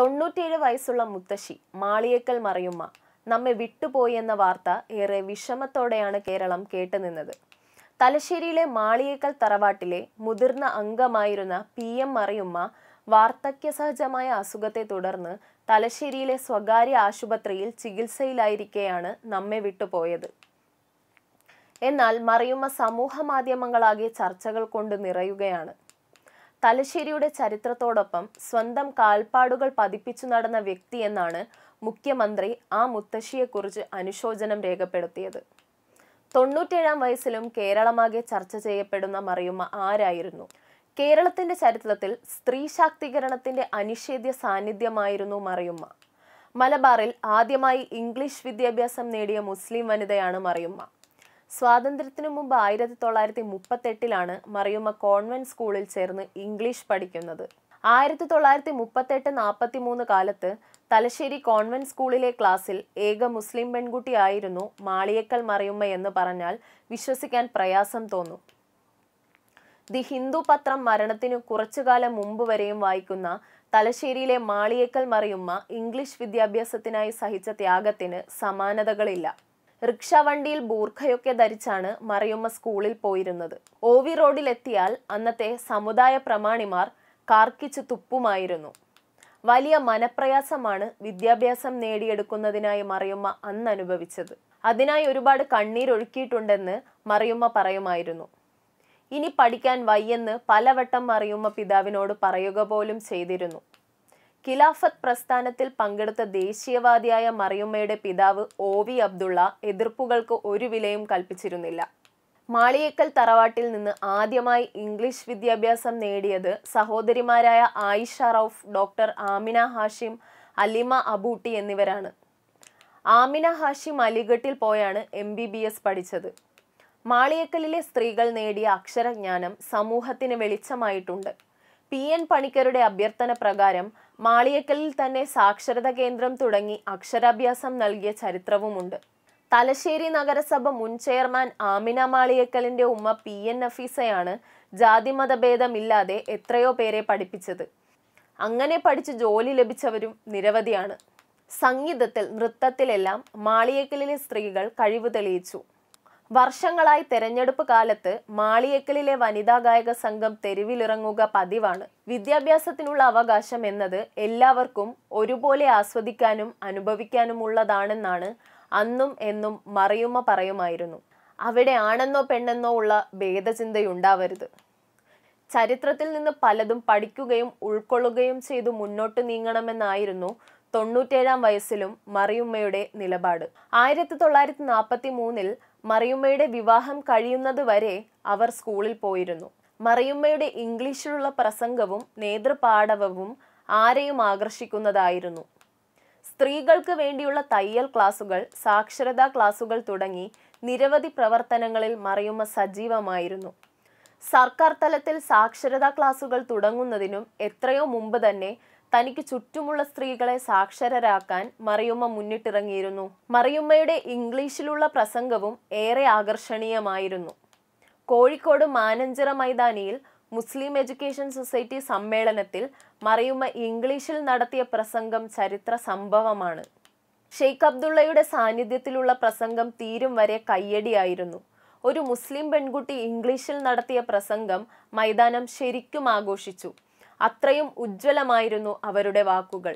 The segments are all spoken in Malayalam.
തൊണ്ണൂറ്റിയേഴ് വയസ്സുള്ള മുത്തശ്ശി മാളിയേക്കൽ മറിയുമ്മ നമ്മെ വിട്ടുപോയെന്ന വാർത്ത ഏറെ വിഷമത്തോടെയാണ് കേരളം കേട്ടുനിന്നത് തലശ്ശേരിയിലെ മാളിയേക്കൽ തറവാട്ടിലെ മുതിർന്ന അംഗമായിരുന്ന പി എം മറിയുമ്മ വാർദ്ധക്യസഹജമായ അസുഖത്തെ തുടർന്ന് തലശ്ശേരിയിലെ സ്വകാര്യ ആശുപത്രിയിൽ ചികിത്സയിലായിരിക്കെയാണ് നമ്മെ വിട്ടുപോയത് എന്നാൽ മറിയുമ്മ സമൂഹ മാധ്യമങ്ങളാകെ ചർച്ചകൾ കൊണ്ട് നിറയുകയാണ് തലശ്ശേരിയുടെ ചരിത്രത്തോടൊപ്പം സ്വന്തം കാൽപ്പാടുകൾ പതിപ്പിച്ചു നടന്ന വ്യക്തി എന്നാണ് മുഖ്യമന്ത്രി ആ മുത്തശ്ശിയെക്കുറിച്ച് അനുശോചനം രേഖപ്പെടുത്തിയത് തൊണ്ണൂറ്റേഴാം വയസ്സിലും കേരളമാകെ ചർച്ച ചെയ്യപ്പെടുന്ന മറിയുമ്മ ആരായിരുന്നു കേരളത്തിന്റെ ചരിത്രത്തിൽ സ്ത്രീ ശാക്തീകരണത്തിന്റെ അനിഷേധ്യ സാന്നിധ്യമായിരുന്നു മറിയുമ്മ മലബാറിൽ ആദ്യമായി ഇംഗ്ലീഷ് വിദ്യാഭ്യാസം നേടിയ മുസ്ലിം വനിതയാണ് മറിയുമ്മ സ്വാതന്ത്ര്യത്തിനു മുമ്പ് ആയിരത്തി തൊള്ളായിരത്തി മുപ്പത്തെട്ടിലാണ് മറിയുമ്മ കോൺവെന്റ് സ്കൂളിൽ ചേർന്ന് ഇംഗ്ലീഷ് പഠിക്കുന്നത് ആയിരത്തി തൊള്ളായിരത്തി മുപ്പത്തെട്ട് നാൽപ്പത്തി മൂന്ന് കാലത്ത് തലശ്ശേരി കോൺവെന്റ് സ്കൂളിലെ ക്ലാസ്സിൽ ഏക മുസ്ലിം പെൺകുട്ടിയായിരുന്നു മാളിയക്കൽ മറിയുമ്മ എന്ന് പറഞ്ഞാൽ വിശ്വസിക്കാൻ പ്രയാസം തോന്നും ദി ഹിന്ദു പത്രം മരണത്തിനു കുറച്ചുകാലം മുമ്പ് വരെയും വായിക്കുന്ന തലശ്ശേരിയിലെ മാളിയേക്കൽ മറിയുമ്മ ഇംഗ്ലീഷ് വിദ്യാഭ്യാസത്തിനായി സഹിച്ച ത്യാഗത്തിന് സമാനതകളില്ല റിക്ഷ വണ്ടിയിൽ ബൂർഖയൊക്കെ ധരിച്ചാണ് മറിയുമ്മ സ്കൂളിൽ പോയിരുന്നത് ഓവി റോഡിലെത്തിയാൽ അന്നത്തെ സമുദായ പ്രമാണിമാർ കാർക്കിച്ച് തുപ്പുമായിരുന്നു വലിയ മനപ്രയാസമാണ് വിദ്യാഭ്യാസം നേടിയെടുക്കുന്നതിനായി മറിയുമ്മ അന്ന് അനുഭവിച്ചത് അതിനായി ഒരുപാട് കണ്ണീരൊഴുക്കിയിട്ടുണ്ടെന്ന് മറിയുമ്മ പറയുമായിരുന്നു ഇനി പഠിക്കാൻ വയ്യെന്ന് പലവട്ടം മറിയുമ്മ പിതാവിനോട് പറയുക പോലും ചെയ്തിരുന്നു ഖിലാഫത്ത് പ്രസ്ഥാനത്തിൽ പങ്കെടുത്ത ദേശീയവാദിയായ മറിയുമ്മയുടെ പിതാവ് ഒ വി അബ്ദുള്ള എതിർപ്പുകൾക്ക് ഒരു വിലയും കൽപ്പിച്ചിരുന്നില്ല മാളിയേക്കൽ തറവാട്ടിൽ നിന്ന് ആദ്യമായി ഇംഗ്ലീഷ് വിദ്യാഭ്യാസം നേടിയത് സഹോദരിമാരായ ആയിഷ റൌഫ് ഡോക്ടർ ആമിന ഹാഷിം അലിമ അബൂട്ടി എന്നിവരാണ് ആമിന ഹാഷിം അലിഗട്ടിൽ പോയാണ് എം ബി ബി എസ് പഠിച്ചത് മാളിയേക്കലിലെ സ്ത്രീകൾ നേടിയ അക്ഷരജ്ഞാനം സമൂഹത്തിന് വെളിച്ചമായിട്ടുണ്ട് പി എൻ പണിക്കരുടെ അഭ്യർത്ഥന പ്രകാരം മാളിയക്കലിൽ തന്നെ സാക്ഷരത കേന്ദ്രം തുടങ്ങി അക്ഷരാഭ്യാസം നൽകിയ ചരിത്രവുമുണ്ട് തലശ്ശേരി നഗരസഭ മുൻ ചെയർമാൻ ആമിന മാളിയക്കലിന്റെ ഉമ്മ പി എൻ നഫീസയാണ് മതഭേദമില്ലാതെ എത്രയോ പേരെ പഠിപ്പിച്ചത് അങ്ങനെ പഠിച്ച് ജോലി ലഭിച്ചവരും നിരവധിയാണ് സംഗീതത്തിൽ നൃത്തത്തിലെല്ലാം മാളിയക്കലിലെ സ്ത്രീകൾ കഴിവ് തെളിയിച്ചു വർഷങ്ങളായി തെരഞ്ഞെടുപ്പ് കാലത്ത് മാളിയേക്കലിലെ വനിതാ ഗായക സംഘം തെരുവിലിറങ്ങുക പതിവാണ് വിദ്യാഭ്യാസത്തിനുള്ള അവകാശം എന്നത് എല്ലാവർക്കും ഒരുപോലെ ആസ്വദിക്കാനും അനുഭവിക്കാനുമുള്ളതാണെന്നാണ് അന്നും എന്നും മറിയുമ്മ പറയുമായിരുന്നു അവിടെ ആണെന്നോ പെണ്ണെന്നോ ഉള്ള ഭേദചിന്തയുണ്ടാവരുത് ചരിത്രത്തിൽ നിന്ന് പലതും പഠിക്കുകയും ഉൾക്കൊള്ളുകയും ചെയ്തു മുന്നോട്ട് നീങ്ങണമെന്നായിരുന്നു തൊണ്ണൂറ്റേഴാം വയസ്സിലും മറിയുമ്മയുടെ നിലപാട് ആയിരത്തി തൊള്ളായിരത്തി നാൽപ്പത്തി മൂന്നിൽ മറിയുമ്മയുടെ വിവാഹം കഴിയുന്നതുവരെ അവർ സ്കൂളിൽ പോയിരുന്നു മറിയുമ്മയുടെ ഇംഗ്ലീഷിലുള്ള പ്രസംഗവും നേതൃപാഠവവും ആരെയും ആകർഷിക്കുന്നതായിരുന്നു സ്ത്രീകൾക്ക് വേണ്ടിയുള്ള തയ്യൽ ക്ലാസുകൾ സാക്ഷരതാ ക്ലാസുകൾ തുടങ്ങി നിരവധി പ്രവർത്തനങ്ങളിൽ മറിയുമ്മ സജീവമായിരുന്നു സർക്കാർ തലത്തിൽ സാക്ഷരതാ ക്ലാസുകൾ തുടങ്ങുന്നതിനും എത്രയോ മുമ്പ് തന്നെ തനിക്ക് ചുറ്റുമുള്ള സ്ത്രീകളെ സാക്ഷരരാക്കാൻ മറിയുമ്മ മുന്നിട്ടിറങ്ങിയിരുന്നു മറിയുമ്മയുടെ ഇംഗ്ലീഷിലുള്ള പ്രസംഗവും ഏറെ ആകർഷണീയമായിരുന്നു കോഴിക്കോട് മാനഞ്ചിറ മൈതാനിയിൽ മുസ്ലിം എഡ്യൂക്കേഷൻ സൊസൈറ്റി സമ്മേളനത്തിൽ മറിയുമ്മ ഇംഗ്ലീഷിൽ നടത്തിയ പ്രസംഗം ചരിത്ര സംഭവമാണ് ഷെയ്ഖ് അബ്ദുള്ളയുടെ സാന്നിധ്യത്തിലുള്ള പ്രസംഗം തീരും വരെ കയ്യടിയായിരുന്നു ഒരു മുസ്ലിം പെൺകുട്ടി ഇംഗ്ലീഷിൽ നടത്തിയ പ്രസംഗം മൈതാനം ശരിക്കും ആഘോഷിച്ചു അത്രയും ഉജ്ജ്വലമായിരുന്നു അവരുടെ വാക്കുകൾ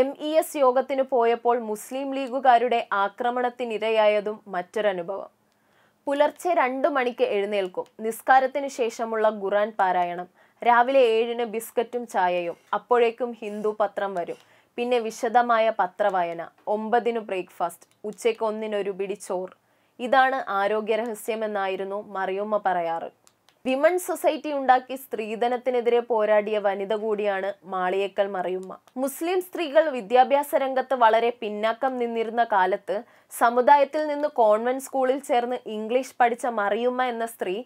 എം ഇ എസ് യോഗത്തിന് പോയപ്പോൾ മുസ്ലിം ലീഗുകാരുടെ ആക്രമണത്തിനിരയായതും മറ്റൊരനുഭവം പുലർച്ചെ രണ്ടു മണിക്ക് എഴുന്നേൽക്കും നിസ്കാരത്തിന് ശേഷമുള്ള ഖുറാൻ പാരായണം രാവിലെ ഏഴിന് ബിസ്ക്കറ്റും ചായയും അപ്പോഴേക്കും ഹിന്ദു പത്രം വരും പിന്നെ വിശദമായ പത്രവായന ഒമ്പതിനു ബ്രേക്ക്ഫാസ്റ്റ് ഉച്ചയ്ക്ക് ഒന്നിനൊരു പിടി ചോറ് ഇതാണ് ആരോഗ്യരഹസ്യമെന്നായിരുന്നു മറിയമ്മ പറയാറ് വിമൺ സൊസൈറ്റി ഉണ്ടാക്കി സ്ത്രീധനത്തിനെതിരെ പോരാടിയ വനിത കൂടിയാണ് മാളിയേക്കൽ മറിയുമ്മ മുസ്ലിം സ്ത്രീകൾ വിദ്യാഭ്യാസ രംഗത്ത് വളരെ പിന്നാക്കം നിന്നിരുന്ന കാലത്ത് സമുദായത്തിൽ നിന്ന് കോൺവെന്റ് സ്കൂളിൽ ചേർന്ന് ഇംഗ്ലീഷ് പഠിച്ച മറിയുമ്മ എന്ന സ്ത്രീ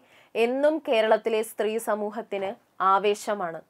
എന്നും കേരളത്തിലെ സ്ത്രീ സമൂഹത്തിന് ആവേശമാണ്